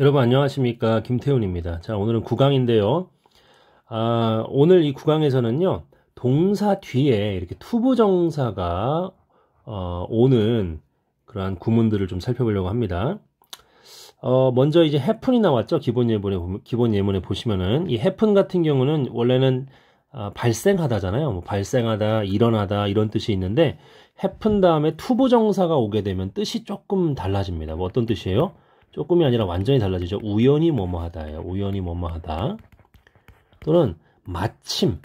여러분 안녕하십니까 김태훈입니다 자 오늘은 구강인데요 아, 오늘 이구강에서는요 동사 뒤에 이렇게 투부정사가 어, 오는 그러한 구문들을 좀 살펴보려고 합니다 어, 먼저 이제 해픈이 나왔죠 기본 예문에 기본 예문에 보시면은 이 해픈 같은 경우는 원래는 아, 발생하다잖아요 뭐 발생하다 일어나다 이런 뜻이 있는데 해픈 다음에 투부정사가 오게 되면 뜻이 조금 달라집니다 뭐 어떤 뜻이에요 조금이 아니라 완전히 달라지죠. 우연히 뭐뭐하다예요. 우연히 뭐뭐하다. 또는 마침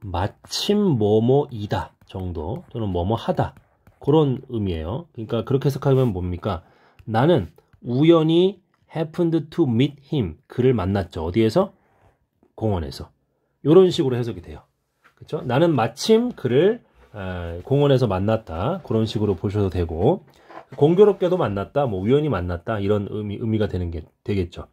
마침 뭐뭐이다 정도 또는 뭐뭐하다 그런 의미예요. 그러니까 그렇게 해석하면 뭡니까? 나는 우연히 happened to meet him 그를 만났죠. 어디에서? 공원에서. 이런 식으로 해석이 돼요. 그렇죠? 나는 마침 그를 공원에서 만났다. 그런 식으로 보셔도 되고 공교롭게도 만났다, 뭐 우연히 만났다 이런 의미, 의미가 되는 게 되겠죠.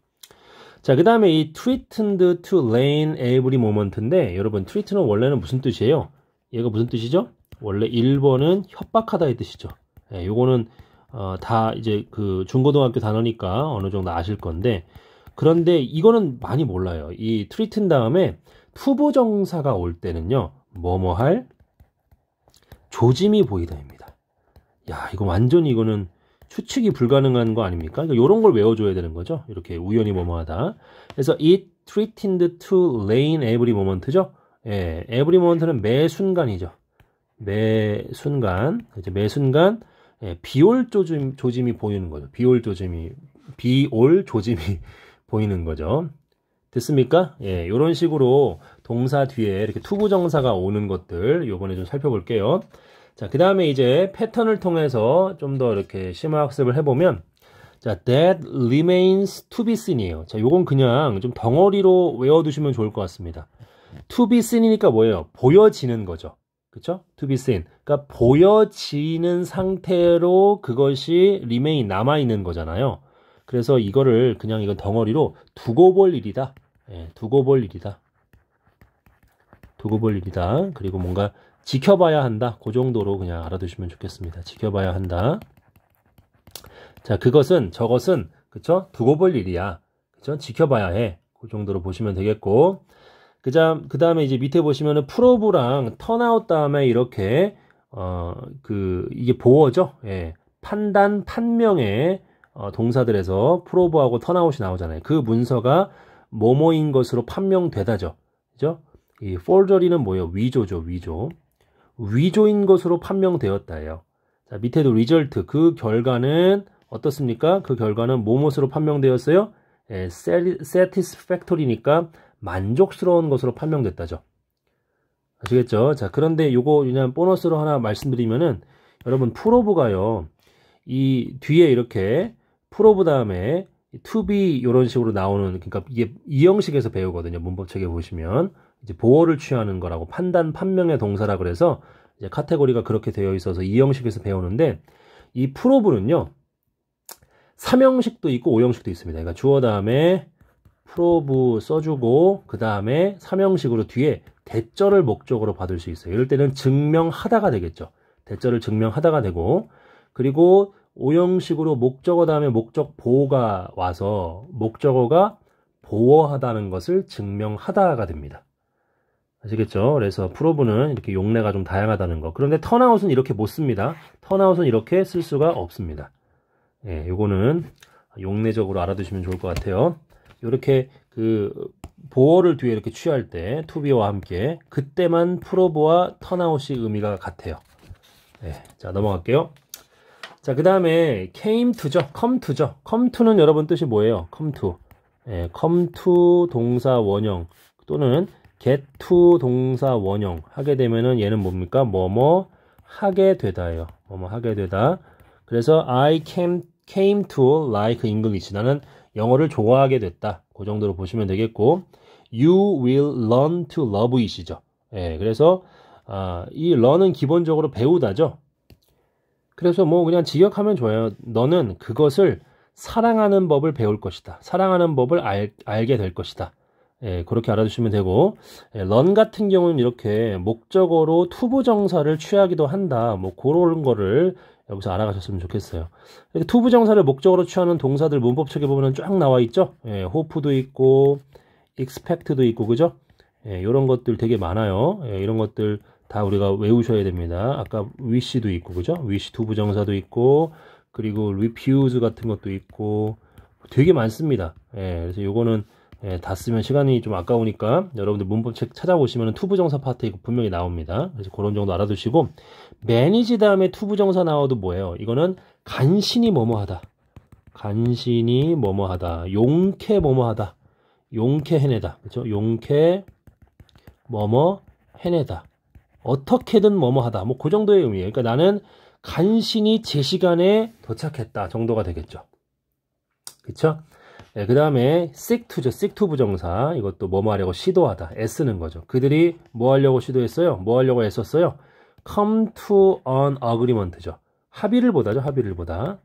자, 그 다음에 이 threatened to l a n every moment인데 여러분 threaten은 원래는 무슨 뜻이에요? 얘가 무슨 뜻이죠? 원래 1번은 협박하다의 뜻이죠. 예, 요거는 어, 다 이제 그 중고등학교 단어니까 어느 정도 아실 건데 그런데 이거는 많이 몰라요. 이 트리튼 다음에 투부정사가 올 때는요. 뭐뭐할 조짐이 보이다입니다. 야 이거 완전히 이거는 추측이 불가능한 거 아닙니까? 그러니까 이런 걸 외워줘야 되는 거죠. 이렇게 우연히 뭐뭐하다. 그래서 it threatened to rain every moment죠. 예, every moment는 매 순간이죠. 매 순간, 이제 그렇죠. 매 순간 예, 비올 조짐, 조짐이 보이는 거죠. 비올 조짐이 비올 조짐이 보이는 거죠. 됐습니까? 예, 이런 식으로 동사 뒤에 이렇게 투부정사가 오는 것들 요번에 좀 살펴볼게요. 자, 그 다음에 이제 패턴을 통해서 좀 더 이렇게 심화 학습을 해보면, 자, that remains to be seen이에요. 자, 요건 그냥 좀 덩어리로 외워두시면 좋을 것 같습니다. to be seen이니까 뭐예요? 보여지는 거죠. 그쵸? to be seen. 그니까 보여지는 상태로 그것이 remain, 남아있는 거잖아요. 그래서 이거를 그냥 이건 덩어리로 두고 볼 일이다. 예, 두고 볼 일이다. 두고 볼 일이다. 그리고 뭔가 지켜봐야 한다. 그 정도로 그냥 알아두시면 좋겠습니다. 지켜봐야 한다. 자, 그것은 저것은 그쵸? 두고 볼 일이야. 그쵸? 지켜봐야 해. 그 정도로 보시면 되겠고. 그다음 그다음에 이제 밑에 보시면은 프로브랑 턴아웃 다음에 이렇게 어 그 이게 보어죠. 예. 판단 판명의 어, 동사들에서 프로브하고 턴아웃이 나오잖아요. 그 문서가 뭐뭐인 것으로 판명되다죠. 그죠? 이폴 o 리는 뭐예요? 위조죠, 위조. 위조인 것으로 판명되었다예요. 자, 밑에도 리절트 그 결과는 어떻습니까? 그 결과는 뭐뭇으로 판명되었어요? 예, satisfactory니까 만족스러운 것으로 판명됐다죠. 아시겠죠? 자, 그런데 요거 그냥 보너스로 하나 말씀드리면은 여러분 프로브가요. 이 뒤에 이렇게 프로브 다음에 to be 이런 식으로 나오는 그러니까 이게 이형식에서 배우거든요. 문법 책에 보시면. 이제 보호를 취하는 거라고 판단 판명의 동사라 그래서 이제 카테고리가 그렇게 되어 있어서 이 형식에서 배우는데 이 프로브는요. 3형식도 있고 5형식도 있습니다. 그러니까 주어 다음에 프로브 써주고 그 다음에 3형식으로 뒤에 대절을 목적으로 받을 수 있어요. 이럴 때는 증명하다가 되겠죠. 대절을 증명하다가 되고 그리고 5형식으로 목적어 다음에 목적 보호가 와서 목적어가 보호하다는 것을 증명하다가 됩니다. 아시겠죠? 그래서 프로브는 이렇게 용례가 좀 다양하다는 거. 그런데 턴아웃은 이렇게 못 씁니다. 턴아웃은 이렇게 쓸 수가 없습니다. 예, 요거는 용례적으로 알아두시면 좋을 것 같아요. 이렇게 그 보어를 뒤에 이렇게 취할 때 투비와 함께 그때만 프로브와 턴아웃이 의미가 같아요. 네, 자 넘어갈게요. 자그 다음에 came to죠. come to죠. come to는 여러분 뜻이 뭐예요? come to. 예, come to 동사 원형 또는 get 동사 원형 하게 되면은 얘는 뭡니까? 뭐뭐 하게 되다예요. 뭐뭐 하게 되다. 그래서 I came came to like English. 나는 영어를 좋아하게 됐다. 그 정도로 보시면 되겠고 you will learn to love it이죠. 예, 그래서 아, 이 learn은 기본적으로 배우다죠. 그래서 뭐 그냥 직역하면 좋아요. 너는 그것을 사랑하는 법을 배울 것이다. 사랑하는 법을 알, 알게 될 것이다. 예, 그렇게 알아주시면 되고 예, 런 같은 경우는 이렇게 목적어로 투부 정사를 취하기도 한다. 뭐 그런 거를 여기서 알아가셨으면 좋겠어요. 이렇게 투부 정사를 목적으로 취하는 동사들 문법책에 보면 쫙 나와 있죠. 예, h o 도 있고 익스펙트도 있고 그죠? 예, 이런 것들 되게 많아요. 예, 이런 것들 다 우리가 외우셔야 됩니다. 아까 위시도 있고 그죠? 위시 투부 정사도 있고 그리고 리 e f u 같은 것도 있고 되게 많습니다. 예, 그래서 요거는 예, 다 쓰면 시간이 좀 아까우니까 여러분들 문법책 찾아보시면 투부정사 파트 이거 분명히 나옵니다. 그래서 그런 정도 알아두시고 매니지 다음에 투부정사 나와도 뭐예요? 이거는 간신히 뭐뭐하다. 간신히 뭐뭐하다. 용케 뭐뭐하다. 용케 해내다. 그렇죠? 용케 뭐뭐 해내다. 어떻게든 뭐뭐하다. 뭐 그 정도의 의미예요. 그러니까 나는 간신히 제 시간에 도착했다 정도가 되겠죠. 그렇죠? 네, 예, 그 다음에 seek to죠. seek to 부정사. 이것도 뭐뭐 하려고 시도하다. 애쓰는 거죠. 그들이 뭐 하려고 시도했어요? 뭐 하려고 애썼어요? come to an agreement죠. 합의를 보다죠. 합의를 보다.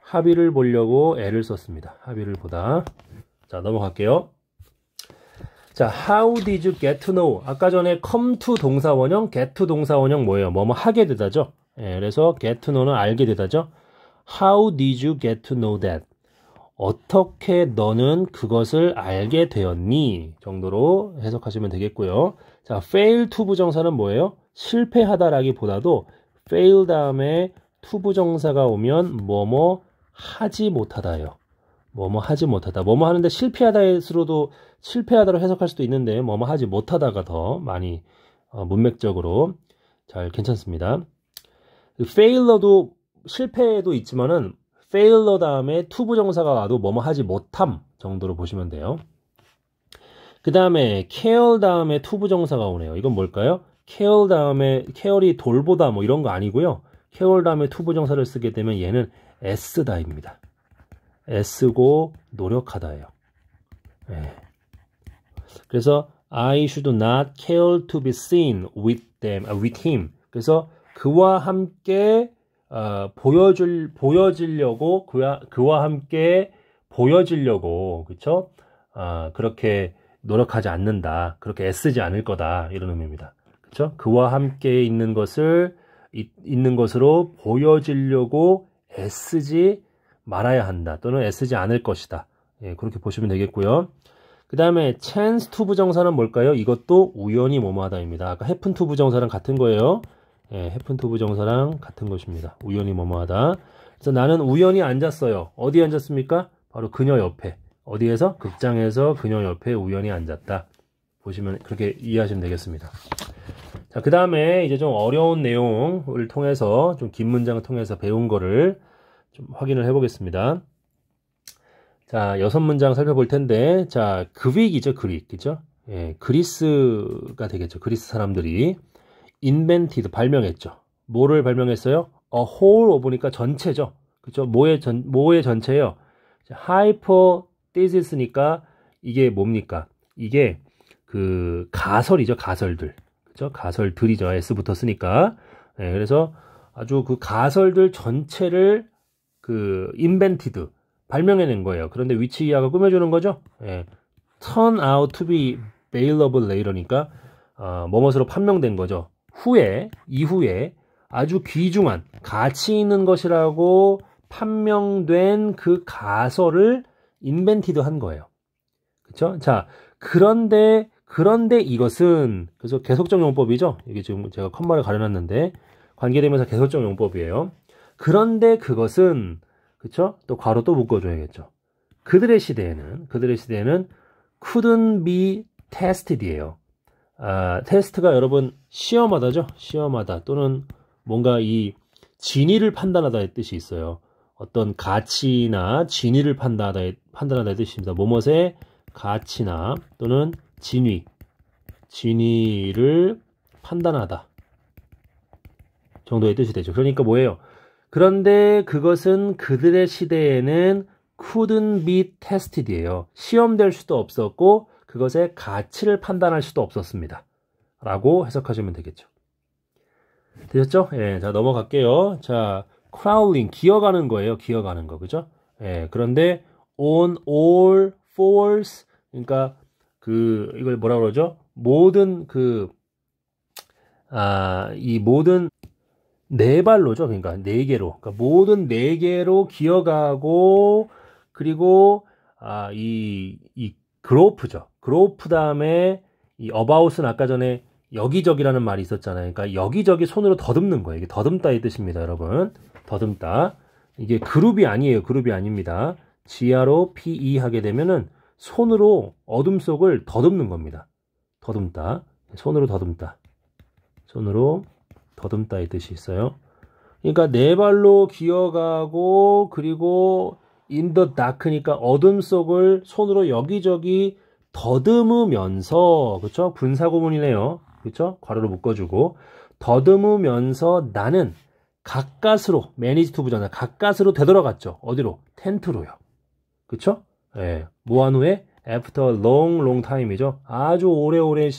합의를 보려고 애를 썼습니다. 합의를 보다. 자, 넘어갈게요. 자, how did you get to know? 아까 전에 come to 동사원형, get to 동사원형 뭐예요? 뭐뭐 하게 되다죠. 예, 그래서 get to know는 알게 되다죠. How did you get to know that? 어떻게 너는 그것을 알게 되었니? 정도로 해석하시면 되겠고요. 자, fail to 부정사는 뭐예요? 실패하다라기보다도 fail 다음에 to 부정사가 오면 뭐뭐 하지 못하다요. 뭐뭐 하지 못하다. 뭐뭐 하는데 실패하다에서도 실패하다로 해석할 수도 있는데 뭐뭐 하지 못하다가 더 많이 어, 문맥적으로 잘 괜찮습니다. fail러도 실패도 있지만은 failure 다음에 투 부정사가 와도 뭐뭐 하지 못함 정도로 보시면 돼요. 그 다음에 care 다음에 투 부정사가 오네요. 이건 뭘까요? care 다음에 care이 돌보다 뭐 이런 거 아니고요. care 다음에 투 부정사를 쓰게 되면 얘는 s다입니다. s고 노력하다예요. 네. 그래서 I should not care to be seen with them, with him. 그래서 그와 함께 어, 보여줄 보여지려고 그와 그와 함께 보여지려고 그렇죠? 아, 그렇게 노력하지 않는다. 그렇게 애쓰지 않을 거다. 이런 의미입니다. 그렇죠? 그와 함께 있는 것을 이, 있는 것으로 보여지려고 애쓰지 말아야 한다. 또는 애쓰지 않을 것이다. 예, 그렇게 보시면 되겠고요. 그 다음에 chance to 부정사는 뭘까요? 이것도 우연히 뭐뭐하다입니다. 아까 happen to 부정사랑 같은 거예요. 예, 해픈 투부 정사랑 같은 것입니다. 우연히 뭐뭐하다. 그래서 나는 우연히 앉았어요. 어디에 앉았습니까? 바로 그녀 옆에. 어디에서? 극장에서 그녀 옆에 우연히 앉았다. 보시면 그렇게 이해하시면 되겠습니다. 자, 그 다음에 이제 좀 어려운 내용을 통해서 좀 긴 문장을 통해서 배운 거를 좀 확인을 해보겠습니다. 자, 여섯 문장 살펴볼 텐데, 자, 그릭이죠, 그릭. 그죠? 예, 그리스가 되겠죠. 그리스 사람들이. invented 발명했죠. 뭐를 발명했어요? a whole of니까 전체죠. 그렇죠? 뭐의 전 뭐의 전체예요. hypothesis니까 이게 뭡니까? 이게 그 가설이죠. 가설들. 그렇죠? 가설들이죠. s 부터쓰니까 네, 예, 그래서 아주 그 가설들 전체를 그 invented 발명해낸 거예요. 그런데 위치 이하가 꾸며주는 거죠. 예. turn out to be available later니까 아, 어, 뭐뭐으로 판명된 거죠. 후에 이후에 아주 귀중한 가치 있는 것이라고 판명된 그 가설을 인벤티드 한 거예요. 그렇 자, 그런데 그런데 이것은 그래서 계속적 용법이죠. 이게 지금 제가 컴마를 가려놨는데 관계되면서 계속적 용법이에요. 그런데 그것은 그렇또 괄호 또 묶어줘야겠죠. 그들의 시대에는 그들의 시대에는 couldn't be tested이에요. 아, 테스트가 여러분 시험하다죠. 시험하다 또는 뭔가 이 진위를 판단하다의 뜻이 있어요. 어떤 가치나 진위를 판단하다의, 판단하다의 뜻입니다. 뭐뭇의 가치나 또는 진위, 진위를 판단하다 정도의 뜻이 되죠. 그러니까 뭐예요? 그런데 그것은 그들의 시대에는 couldn't be tested이에요. 시험될 수도 없었고 그것의 가치를 판단할 수도 없었습니다. 라고 해석하시면 되겠죠. 되셨죠? 예, 자, 넘어갈게요. 자, 크라울링, 기어가는 거예요. 기어가는 거. 그죠? 예, 그런데 on all fours 그러니까 그 이걸 뭐라 그러죠? 모든 그 아, 이 모든 네 발로죠. 그러니까 네 개로. 그러니까 모든 네 개로 기어가고 그리고 아, 이, 이 그로프죠. 그로프 다음에 이 a b o 은 아까 전에 여기저기라는 말이 있었잖아요. 그러니까 여기저기 손으로 더듬는 거예요. 이게 더듬다의 뜻입니다, 여러분. 더듬다. 이게 그룹이 아니에요. 그룹이 아닙니다. 지하로 PE 하게 되면은 손으로 어둠 속을 더듬는 겁니다. 더듬다. 손으로 더듬다. 손으로 더듬다의 뜻이 있어요. 그러니까 네 발로 기어가고 그리고 인더 다크니까 어둠 속을 손으로 여기저기 더듬으면서 그렇죠? 분사 고문이네요 그렇죠? 괄호로 묶어주고 더듬으면서 나는 가까스로 매니지 투부잖아 가까스로 되돌아갔죠. 어디로? 텐트로요. 그렇죠? 예. 모한 후에 after long long time이죠. 아주 오래오래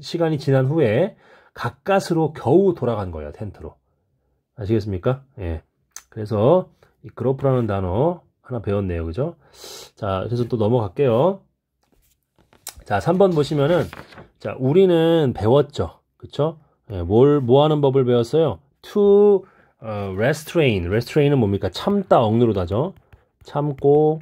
시, 간이 지난 후에 가까스로 겨우 돌아간 거예요. 텐트로. 아시겠습니까? 예. 그래서 이 그로프라는 단어 하나 배웠네요. 그죠? 자, 그래서 또 넘어갈게요. 자, 3번 보시면은 자, 우리는 배웠죠. 그쵸? 예, 뭘, 뭐 하는 법을 배웠어요? to 어, restrain. restrain은 뭡니까? 참다, 억누르다죠. 참고,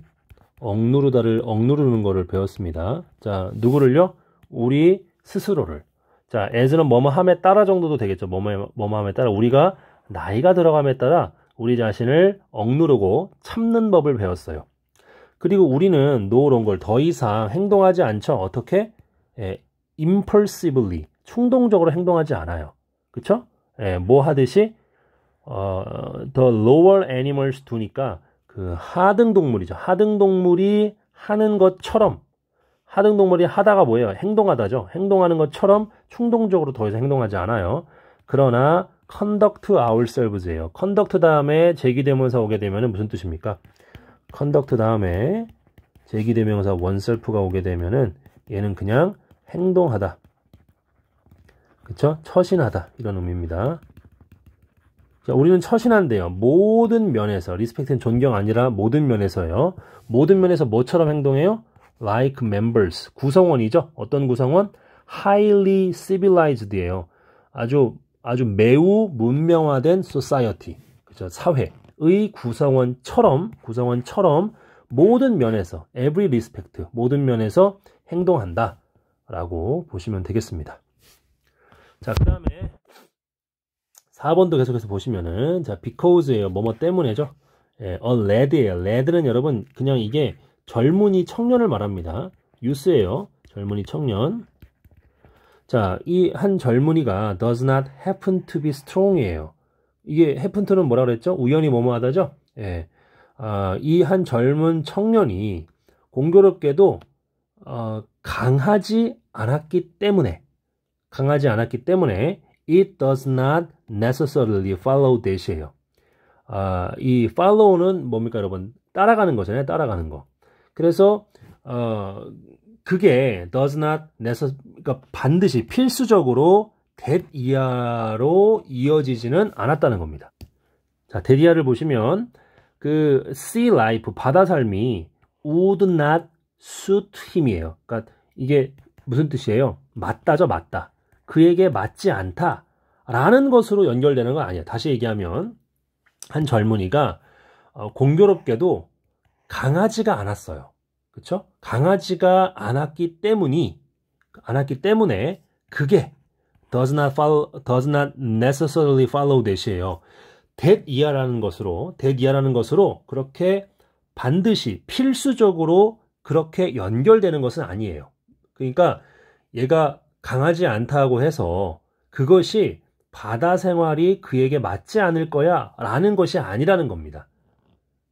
억누르다를, 억누르는 거를 배웠습니다. 자, 누구를요? 우리 스스로를. 자, as는 뭐뭐함에 따라 정도도 되겠죠. 뭐뭐함에 따라. 우리가 나이가 들어감에 따라 우리 자신을 억누르고 참는 법을 배웠어요. 그리고 우리는 노런 걸 더 이상 행동하지 않죠. 어떻게? 예, impulsively 충동적으로 행동하지 않아요. 그쵸? 예, 뭐 하듯이 어, the lower animals 두니까그 하등 동물이죠. 하등 동물이 하는 것처럼 하등 동물이 하다가 뭐예요? 행동하다죠. 행동하는 것처럼 충동적으로 더 이상 행동하지 않아요. 그러나 conduct ourselves예요. conduct 다음에 제기되면서 오게 되면 무슨 뜻입니까? 컨덕트 다음에 제기대명사 원셀프가 오게 되면은 얘는 그냥 행동하다. 그쵸? 처신하다. 이런 의미입니다. 자, 우리는 처신한대요. 모든 면에서. 리스펙트는 존경 아니라 모든 면에서요. 모든 면에서 뭐처럼 행동해요? Like members. 구성원이죠? 어떤 구성원? Highly civilized예요. 아주, 아주 매우 문명화된 society. 그죠? 사회. 의 구성원처럼 구성원처럼 모든 면에서 every respect 모든 면에서 행동한다 라고 보시면 되겠습니다 자그 다음에 4번도 계속해서 보시면은 자 because예요 뭐뭐 때문에죠 예, a led예요 led는 여러분 그냥 이게 젊은이 청년을 말합니다 유스예요 젊은이 청년 자이 한 젊은이가 does not happen to be strong이에요 이게 해픈트는 뭐라 그랬죠? 우연히 뭐뭐하다죠? 예. 아, 이 한 젊은 청년이 공교롭게도 어, 강하지 않았기 때문에 강하지 않았기 때문에 it does not necessarily follow that이에요. 아, 이 follow는 뭡니까 여러분? 따라가는 거잖아요. 따라가는 거. 그래서 어, 그게 does not necessarily 그러니까 반드시 필수적으로 대 이하로 이어지지는 않았다는 겁니다. 자, 데디아를 보시면 그 sea life 바다 삶이 would not suit him이에요. 그러니까 이게 무슨 뜻이에요? 맞다죠, 맞다. 그에게 맞지 않다. 라는 것으로 연결되는 건 아니야. 다시 얘기하면 한 젊은이가 어, 공교롭게도 강하지가 않았어요. 그렇죠? 강하지가 않았기 때문이 않았기 때문에 그게 does not follow, does not necessarily follow that이에요. that 이하라는 것으로, that 이하라는 것으로 그렇게 반드시 필수적으로 그렇게 연결되는 것은 아니에요. 그러니까 얘가 강하지 않다고 해서 그것이 바다 생활이 그에게 맞지 않을 거야 라는 것이 아니라는 겁니다.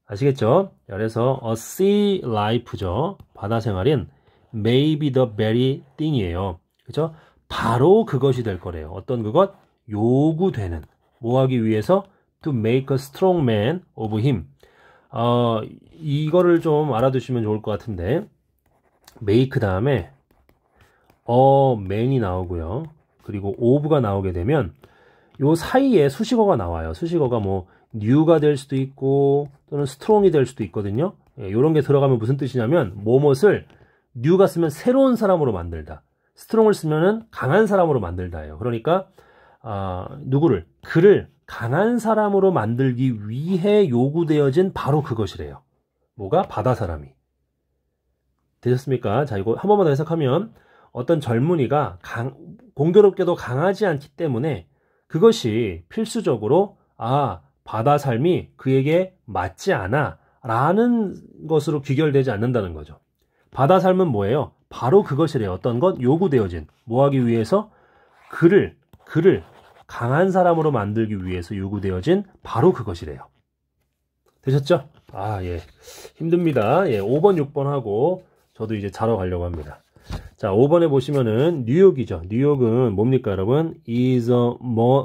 아시겠죠? 그래서 a sea life죠. 바다 생활인 may be the very thing이에요. 그죠? 바로 그것이 될 거래요. 어떤 그것? 요구되는. 뭐 하기 위해서? To make a strong man of him. 어, 이거를 좀 알아두시면 좋을 것 같은데. make 다음에 어 man이 나오고요. 그리고 of가 나오게 되면 요 사이에 수식어가 나와요. 수식어가 뭐 new가 될 수도 있고 또는 strong이 될 수도 있거든요. 이런 예, 게 들어가면 무슨 뜻이냐면 뭐뭇을 new가 쓰면 새로운 사람으로 만들다. 스트롱을 쓰면은 강한 사람으로 만들다예요. 그러니까 아, 누구를 그를 강한 사람으로 만들기 위해 요구되어진 바로 그것이래요. 뭐가 바다 사람이 되셨습니까? 자 이거 한 번만 더 해석하면 어떤 젊은이가 강, 공교롭게도 강하지 않기 때문에 그것이 필수적으로 아 바다 삶이 그에게 맞지 않아 라는 것으로 귀결되지 않는다는 거죠. 바다 삶은 뭐예요? 바로 그것이래요. 어떤 것? 요구되어진. 뭐 하기 위해서? 그를, 그를 강한 사람으로 만들기 위해서 요구되어진 바로 그것이래요. 되셨죠? 아, 예. 힘듭니다. 예, 5번, 6번 하고 저도 이제 자러 가려고 합니다. 자, 5번에 보시면은 뉴욕이죠. 뉴욕은 뭡니까, 여러분? is a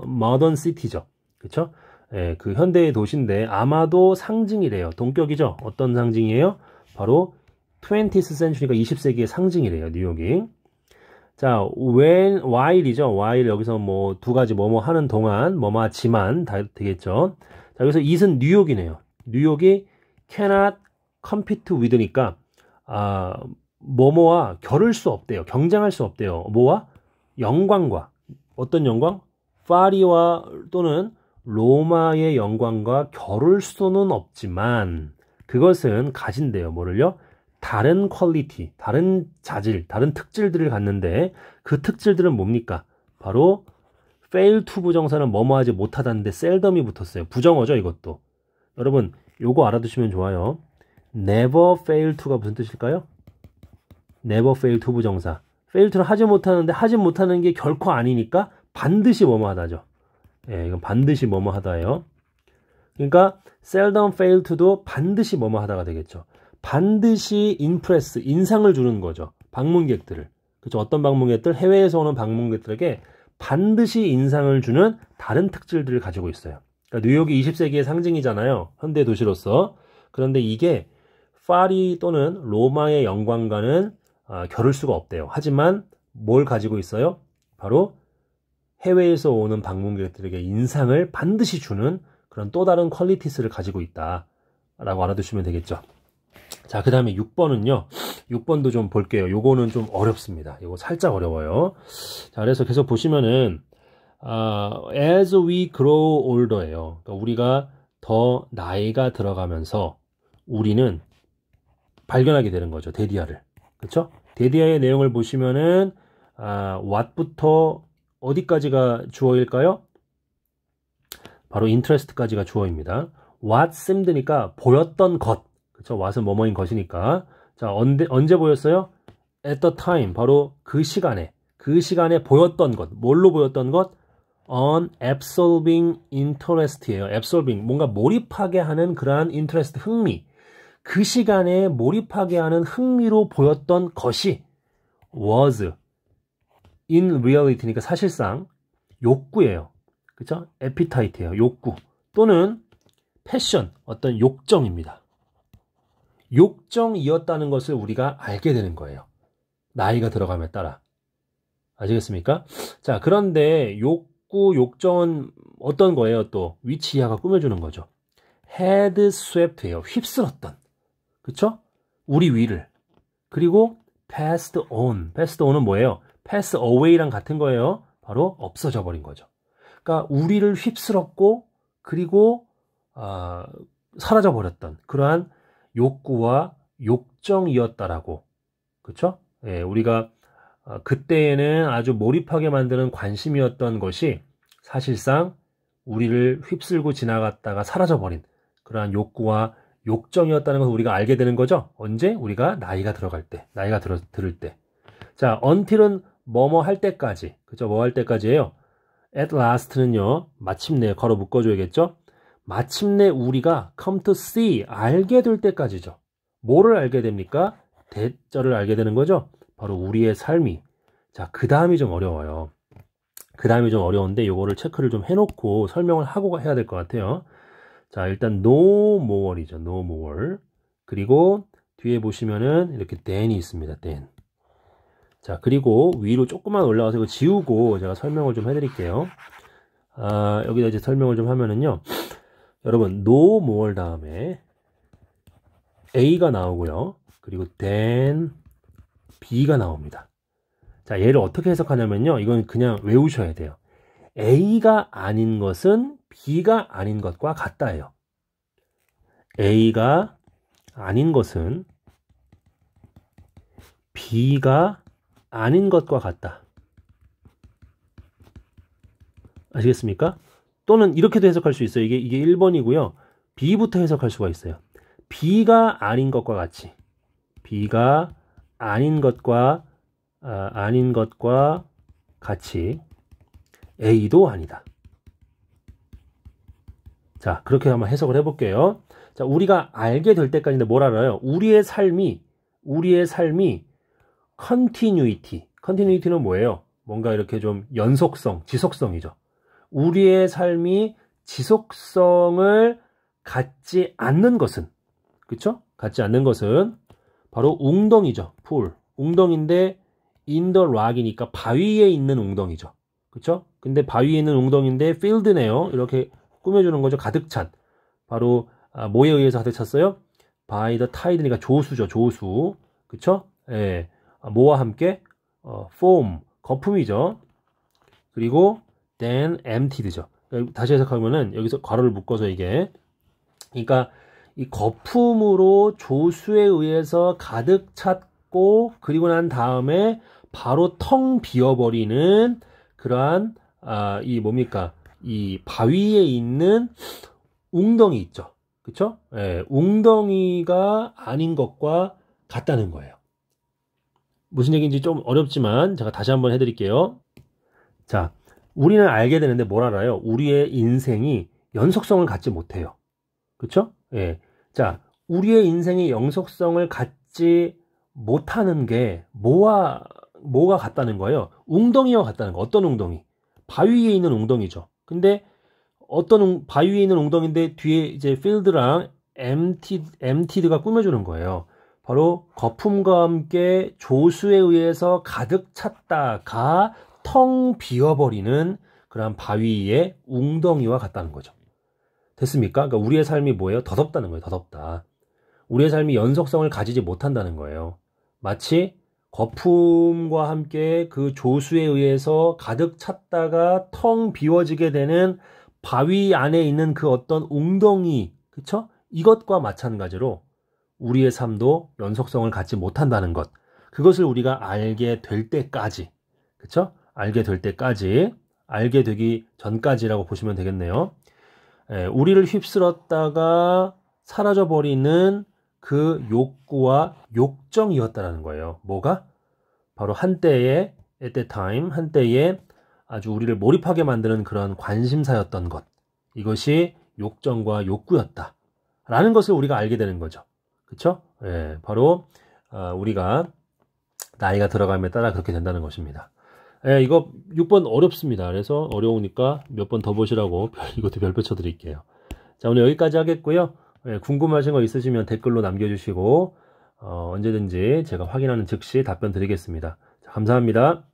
modern city죠. 그쵸? 예, 그 현대의 도시인데 아마도 상징이래요. 동격이죠. 어떤 상징이에요? 바로 20th century가 20세기의 상징이래요. 뉴욕이. 자, when, while이죠. while 여기서 뭐 두 가지 뭐뭐 뭐 하는 동안, 뭐뭐 뭐 지만 다 되겠죠. 자, 여기서 it은 뉴욕이네요. 뉴욕이 cannot compete with니까 아, 뭐뭐와 겨룰 수 없대요. 경쟁할 수 없대요. 뭐와? 영광과. 어떤 영광? 파리와 또는 로마의 영광과 겨룰 수는 없지만 그것은 가진대요. 뭐를요? 다른 퀄리티, 다른 자질, 다른 특질들을 갖는데 그 특질들은 뭡니까? 바로 fail to 부정사는 뭐뭐 하지 못하다는데 seldom이 붙었어요. 부정어죠, 이것도. 여러분, 요거 알아두시면 좋아요. never fail to가 무슨 뜻일까요? never fail to 부정사. fail to는 하지 못하는데 하지 못하는 게 결코 아니니까 반드시 뭐뭐 하다죠. 예, 이건 반드시 뭐뭐 하다예요. 그러니까 seldom fail to도 반드시 뭐뭐 하다가 되겠죠. 반드시 인프레스, 인상을 주는 거죠. 방문객들을. 그렇죠. 어떤 방문객들, 해외에서 오는 방문객들에게 반드시 인상을 주는 다른 특질들을 가지고 있어요. 그러니까 뉴욕이 20세기의 상징이잖아요. 현대 도시로서. 그런데 이게 파리 또는 로마의 영광과는 아, 겨룰 수가 없대요. 하지만 뭘 가지고 있어요? 바로 해외에서 오는 방문객들에게 인상을 반드시 주는 그런 또 다른 퀄리티스를 가지고 있다. 라고 알아두시면 되겠죠. 자, 그 다음에 6번은요. 6번도 좀 볼게요. 요거는 좀 어렵습니다. 요거 살짝 어려워요. 자, 그래서 계속 보시면은, 아, as we grow older예요. 그러니까 우리가 더 나이가 들어가면서 우리는 발견하게 되는 거죠. 데디아를. 그쵸 데디아의 내용을 보시면은 아, what부터 어디까지가 주어일까요? 바로 interest까지가 주어입니다. what seemed니까 그러니까 보였던 것. 그쵸? w h a 뭐뭐인 것이니까. 자, 언제, 언제 보였어요? at the time. 바로 그 시간에. 그 시간에 보였던 것. 뭘로 보였던 것? on absorbing interest예요. absorbing. 뭔가 몰입하게 하는 그러한 interest, 흥미. 그 시간에 몰입하게 하는 흥미로 보였던 것이 was in reality니까 사실상 욕구예요. 그쵸 appetite예요. 욕구. 또는 패션, 어떤 욕정입니다. 욕정이었다는 것을 우리가 알게 되는 거예요. 나이가 들어감에 따라. 아시겠습니까? 자, 그런데 욕구, 욕정은 어떤 거예요? 또 위치하가 이 꾸며주는 거죠. 헤드 스웹트예요. 휩쓸었던. 그쵸? 우리 위를. 그리고 패스트 온. 패스트 온은 뭐예요? 패스 어웨이랑 같은 거예요. 바로 없어져 버린 거죠. 그러니까 우리를 휩쓸었고 그리고 어, 사라져 버렸던 그러한 욕구와 욕정이었다라고. 그쵸? 예, 우리가 어, 그때에는 아주 몰입하게 만드는 관심이었던 것이 사실상 우리를 휩쓸고 지나갔다가 사라져버린 그러한 욕구와 욕정이었다는 것을 우리가 알게 되는 거죠. 언제? 우리가 나이가 들어갈 때, 나이가 들어, 들을 때. 자, until은 뭐뭐 할 때까지, 그쵸뭐할 때까지예요. at last는요, 마침내 걸어 묶어줘야겠죠? 마침내 우리가 come to see 알게 될 때까지죠. 뭐를 알게 됩니까? 대절을 알게 되는 거죠. 바로 우리의 삶이 자, 그 다음이 좀 어려워요. 그 다음이 좀 어려운데 요거를 체크를 좀 해놓고 설명을 하고 해야 될 것 같아요. 자, 일단 no more이죠. no more. 그리고 뒤에 보시면은 이렇게 than이 있습니다. than. 자, 그리고 위로 조금만 올라가서 이거 지우고 제가 설명을 좀 해드릴게요. 아, 여기다 이제 설명을 좀 하면은요. 여러분 no more 다음에 a가 나오고요. 그리고 then b가 나옵니다. 자, 얘를 어떻게 해석하냐면요. 이건 그냥 외우셔야 돼요. a가 아닌 것은 b가 아닌 것과 같다예요. a가 아닌 것은 b가 아닌 것과 같다. 아시겠습니까? 또는 이렇게도 해석할 수 있어요. 이게 이게 1번이고요. B부터 해석할 수가 있어요. B가 아닌 것과 같이 B가 아닌 것과 아, 아닌 것과 같이 A도 아니다. 자, 그렇게 한번 해석을 해볼게요. 자, 우리가 알게 될 때까지는 뭘 알아요? 우리의 삶이, 우리의 삶이 컨티뉴이티. 컨티뉴이티는 뭐예요? 뭔가 이렇게 좀 연속성, 지속성이죠. 우리의 삶이 지속성을 갖지 않는 것은 그쵸 갖지 않는 것은 바로 웅덩이죠. 풀. 웅덩인데 인더 락이니까 바위에 있는 웅덩이죠. 그쵸 근데 바위에 있는 웅덩인데 필드네요. 이렇게 꾸며주는 거죠. 가득 찬. 바로 아, 뭐에 의해서 가득 찼어요? 바이 더 타이드니까 조수죠. 조수. 그쵸죠 예. 아, 뭐와 함께 어, 폼, 거품이죠. 그리고 then emptied죠. 다시 해석하면은 여기서 괄호를 묶어서 이게 그러니까 이 거품으로 조수에 의해서 가득 찼고 그리고 난 다음에 바로 텅 비어버리는 그러한 아, 이 뭡니까 이 바위에 있는 웅덩이 있죠. 그쵸? 예, 웅덩이가 아닌 것과 같다는 거예요. 무슨 얘기인지 좀 어렵지만 제가 다시 한번 해드릴게요. 자, 우리는 알게 되는데 뭘 알아요? 우리의 인생이 연속성을 갖지 못해요. 그렇죠? 예. 자, 우리의 인생이 연속성을 갖지 못하는 게 뭐와 뭐가 같다는 거예요? 웅덩이와 같다는 거. 어떤 웅덩이? 바위에 있는 웅덩이죠. 근데 어떤 웅, 바위에 있는 웅덩인데 이 뒤에 이제 필드랑 엠티드가 꾸며주는 거예요. 바로 거품과 함께 조수에 의해서 가득 찼다가 텅 비어버리는 그러한 바위의 웅덩이와 같다는 거죠. 됐습니까? 그러니까 우리의 삶이 뭐예요? 더덥다는 거예요. 더덥다. 우리의 삶이 연속성을 가지지 못한다는 거예요. 마치 거품과 함께 그 조수에 의해서 가득 찼다가 텅 비워지게 되는 바위 안에 있는 그 어떤 웅덩이, 그쵸? 이것과 마찬가지로 우리의 삶도 연속성을 갖지 못한다는 것. 그것을 우리가 알게 될 때까지, 그쵸? 알게 될 때까지 알게 되기 전까지라고 보시면 되겠네요. 에, 예, 우리를 휩쓸었다가 사라져 버리는 그 욕구와 욕정이었다라는 거예요. 뭐가 바로 한때의 at that time 한때의 아주 우리를 몰입하게 만드는 그런 관심사였던 것 이것이 욕정과 욕구였다라는 것을 우리가 알게 되는 거죠. 그렇죠? 예, 바로 아, 우리가 나이가 들어감에 따라 그렇게 된다는 것입니다. 예, 이거 6번 어렵습니다. 그래서 어려우니까 몇 번 더 보시라고 이것도 별표 쳐드릴게요. 자, 오늘 여기까지 하겠고요. 예, 궁금하신 거 있으시면 댓글로 남겨주시고 어, 언제든지 제가 확인하는 즉시 답변 드리겠습니다. 자, 감사합니다.